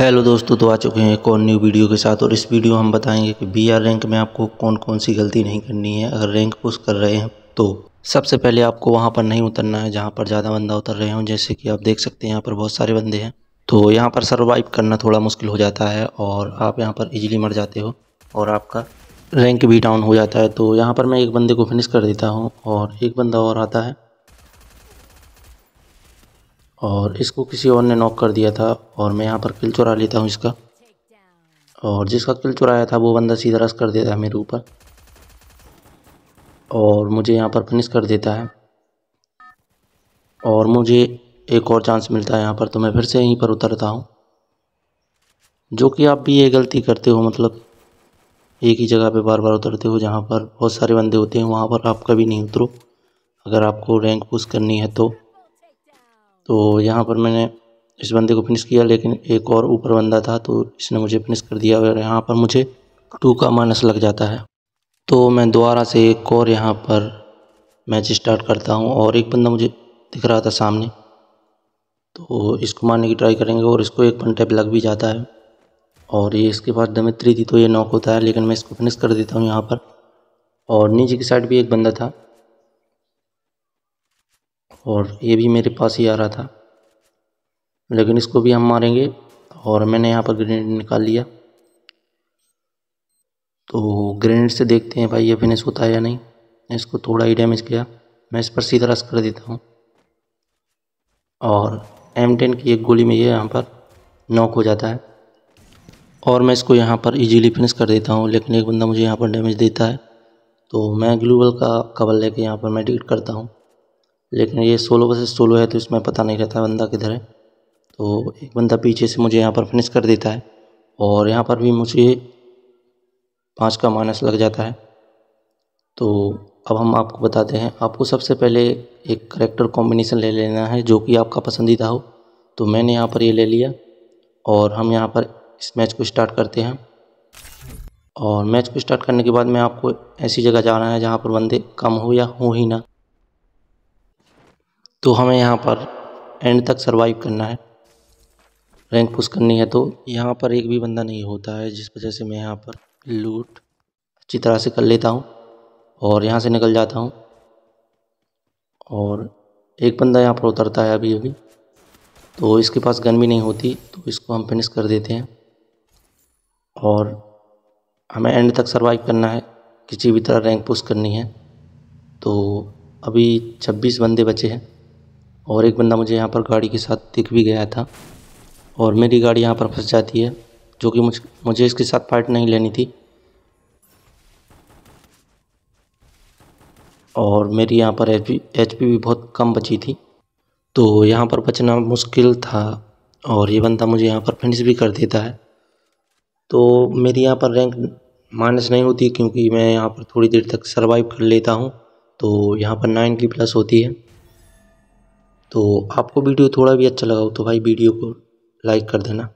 hello दोस्तों तो आ चुके हैं एक और न्यू वीडियो के साथ और इस वीडियो हम बताएंगे कि बी आर रैंक में आपको कौन कौन सी गलती नहीं करनी है अगर रैंक पुश कर रहे हैं तो सबसे पहले आपको वहां पर नहीं उतरना है जहां पर ज़्यादा बंदा उतर रहे हों जैसे कि आप देख सकते हैं यहाँ पर बहुत सारे बंदे हैं तो यहाँ पर सर्वाइव करना थोड़ा मुश्किल हो जाता है और आप यहाँ पर ईजिली मर जाते हो और आपका रैंक भी डाउन हो जाता है तो यहाँ पर मैं एक बंदे को फिनिश कर देता हूँ और एक बंदा और आता है और इसको किसी और ने नॉक कर दिया था और मैं यहाँ पर किल चुरा लेता हूँ इसका और जिसका किल चुराया था वो बंदा सीधा रस कर देता है मेरे ऊपर और मुझे यहाँ पर फिनिश कर देता है और मुझे एक और चांस मिलता है यहाँ पर तो मैं फिर से यहीं पर उतरता हूँ जो कि आप भी ये गलती करते हो मतलब एक ही जगह पे बार बार उतरते हो जहाँ पर बहुत सारे बंदे होते हैं वहाँ पर आप कभी नहीं उतरो अगर आपको रैंक पुश करनी है तो तो यहाँ पर मैंने इस बंदे को फिनिश किया लेकिन एक और ऊपर बंदा था तो इसने मुझे फिनिश कर दिया और यहाँ पर मुझे टू का माइनस लग जाता है तो मैं दोबारा से एक और यहाँ पर मैच स्टार्ट करता हूँ और एक बंदा मुझे दिख रहा था सामने तो इसको मारने की ट्राई करेंगे और इसको एक पन टैप लग भी जाता है और ये इसके पास दमित्री थी तो ये नॉक होता है लेकिन मैं इसको फिनिश कर देता हूँ यहाँ पर और नीचे की साइड भी एक बंदा था और ये भी मेरे पास ही आ रहा था लेकिन इसको भी हम मारेंगे और मैंने यहाँ पर ग्रेनेड निकाल लिया तो ग्रेनेड से देखते हैं भाई ये फिनिश होता है या नहीं इसको थोड़ा ही डैमेज किया मैं इस पर सीधा रस कर देता हूँ और एम टेन की एक गोली में ये यहाँ पर नॉक हो जाता है और मैं इसको यहाँ पर इजीली फिनिश कर देता हूँ लेकिन एक बंदा मुझे यहाँ पर डैमेज देता है तो मैं ग्लूबल का कवर लेके यहाँ पर मैं करता हूँ लेकिन ये सोलो बस सोलो है तो इसमें पता नहीं रहता बंदा किधर है तो एक बंदा पीछे से मुझे यहाँ पर फिनिश कर देता है और यहाँ पर भी मुझे पाँच का माइनस लग जाता है तो अब हम आपको बताते हैं आपको सबसे पहले एक करेक्टर कॉम्बिनेशन ले लेना है जो कि आपका पसंदीदा हो तो मैंने यहाँ पर ये ले लिया और हम यहाँ पर इस मैच को स्टार्ट करते हैं और मैच को स्टार्ट करने के बाद मैं आपको ऐसी जगह जाना है जहाँ पर बंदे कम हो या हो ही ना तो हमें यहाँ पर एंड तक सरवाइव करना है रैंक पुश करनी है तो यहाँ पर एक भी बंदा नहीं होता है जिस वजह से मैं यहाँ पर लूट अच्छी तरह से कर लेता हूँ और यहाँ से निकल जाता हूँ और एक बंदा यहाँ पर उतरता है अभी अभी तो इसके पास गन भी नहीं होती तो इसको हम फिनिश कर देते हैं और हमें एंड तक सरवाइव करना है किसी भी तरह रैंक पुश करनी है तो अभी 26 बंदे बचे हैं और एक बंदा मुझे यहाँ पर गाड़ी के साथ दिख भी गया था और मेरी गाड़ी यहाँ पर फंस जाती है जो कि मुझ मुझे इसके साथ फाइट नहीं लेनी थी और मेरी यहाँ पर एच पी एच पी भी बहुत कम बची थी तो यहाँ पर बचना मुश्किल था और ये बंदा मुझे यहाँ पर फिनिश भी कर देता है तो मेरी यहाँ पर रैंक माइनस नहीं होती क्योंकि मैं यहाँ पर थोड़ी देर तक सर्वाइव कर लेता हूँ तो यहाँ पर नाइन की प्लस होती है तो आपको वीडियो थोड़ा भी अच्छा लगा हो तो भाई वीडियो को लाइक कर देना